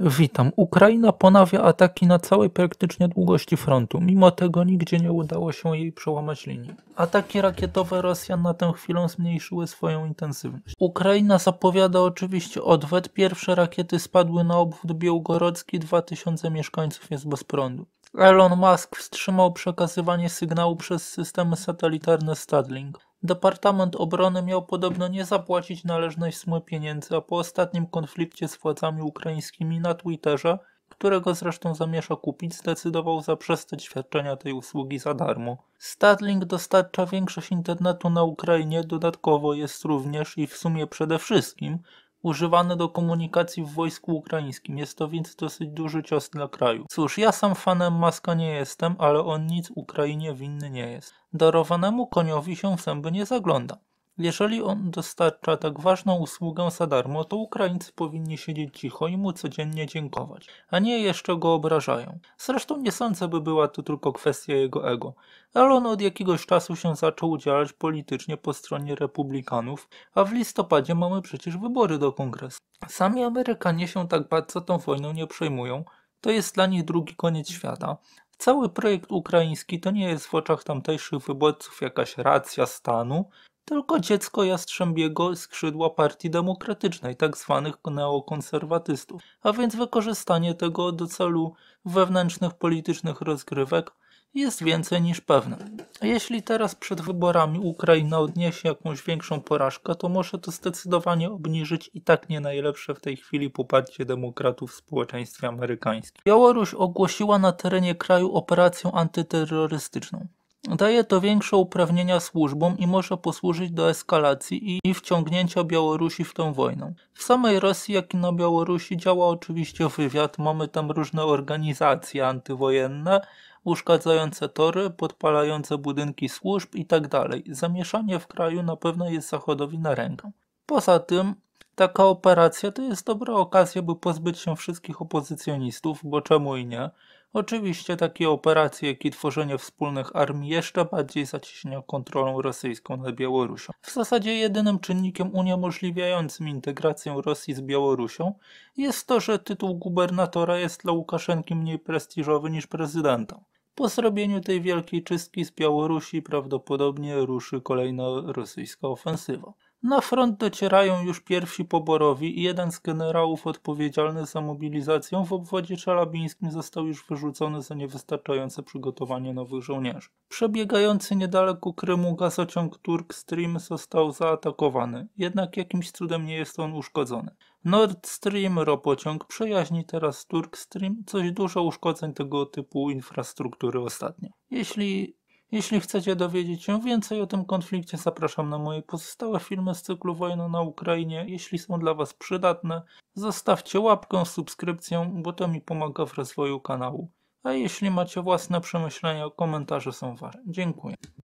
Witam. Ukraina ponawia ataki na całej praktycznie długości frontu. Mimo tego nigdzie nie udało się jej przełamać linii. Ataki rakietowe Rosjan na tę chwilę zmniejszyły swoją intensywność. Ukraina zapowiada oczywiście odwet. Pierwsze rakiety spadły na obwód białgorodzki, 2000 mieszkańców jest bez prądu. Elon Musk wstrzymał przekazywanie sygnału przez systemy satelitarne Starlink. Departament Obrony miał podobno nie zapłacić należnej sumy pieniędzy, a po ostatnim konflikcie z władzami ukraińskimi na Twitterze, którego zresztą zamierza kupić, zdecydował zaprzestać świadczenia tej usługi za darmo. Starlink dostarcza większość internetu na Ukrainie, dodatkowo jest również i w sumie przede wszystkim używane do komunikacji w wojsku ukraińskim. Jest to więc dosyć duży cios dla kraju. Cóż, ja sam fanem Maska nie jestem, ale on nic Ukrainie winny nie jest. Darowanemu koniowi się w zęby nie zagląda. Jeżeli on dostarcza tak ważną usługę za darmo, to Ukraińcy powinni siedzieć cicho i mu codziennie dziękować, a nie jeszcze go obrażają. Zresztą nie sądzę, by była to tylko kwestia jego ego, ale on od jakiegoś czasu się zaczął udzielać politycznie po stronie republikanów, a w listopadzie mamy przecież wybory do kongresu. Sami Amerykanie się tak bardzo tą wojną nie przejmują, to jest dla nich drugi koniec świata, Cały projekt ukraiński to nie jest w oczach tamtejszych wyborców jakaś racja stanu, tylko dziecko Jastrzębiego skrzydła Partii Demokratycznej, tzw. Tak neokonserwatystów, a więc wykorzystanie tego do celu wewnętrznych politycznych rozgrywek jest więcej niż pewne. Jeśli teraz przed wyborami Ukraina odniesie jakąś większą porażkę, to może to zdecydowanie obniżyć i tak nie najlepsze w tej chwili poparcie demokratów w społeczeństwie amerykańskim. Białoruś ogłosiła na terenie kraju operację antyterrorystyczną. Daje to większe uprawnienia służbom i może posłużyć do eskalacji i wciągnięcia Białorusi w tę wojnę. W samej Rosji, jak i na Białorusi działa oczywiście wywiad, mamy tam różne organizacje antywojenne, uszkadzające tory, podpalające budynki służb itd. Tak Zamieszanie w kraju na pewno jest Zachodowi na rękę. Poza tym taka operacja to jest dobra okazja, by pozbyć się wszystkich opozycjonistów, bo czemu i nie, Oczywiście takie operacje, jak i tworzenie wspólnych armii jeszcze bardziej zacieśnia kontrolę rosyjską nad Białorusią. W zasadzie jedynym czynnikiem uniemożliwiającym integrację Rosji z Białorusią jest to, że tytuł gubernatora jest dla Łukaszenki mniej prestiżowy niż prezydenta. Po zrobieniu tej wielkiej czystki z Białorusi prawdopodobnie ruszy kolejna rosyjska ofensywa. Na front docierają już pierwsi poborowi i jeden z generałów odpowiedzialny za mobilizację w obwodzie czelabińskim został już wyrzucony za niewystarczające przygotowanie nowych żołnierzy. Przebiegający niedaleko Krymu gazociąg Turk Stream został zaatakowany, jednak jakimś cudem nie jest on uszkodzony. Nord Stream ropociąg przejaźni teraz Turk Stream, coś dużo uszkodzeń tego typu infrastruktury ostatnio. Jeśli jeśli chcecie dowiedzieć się więcej o tym konflikcie, zapraszam na moje pozostałe filmy z cyklu Wojna na Ukrainie. Jeśli są dla Was przydatne, zostawcie łapkę, subskrypcję, bo to mi pomaga w rozwoju kanału. A jeśli macie własne przemyślenia, komentarze są ważne. Dziękuję.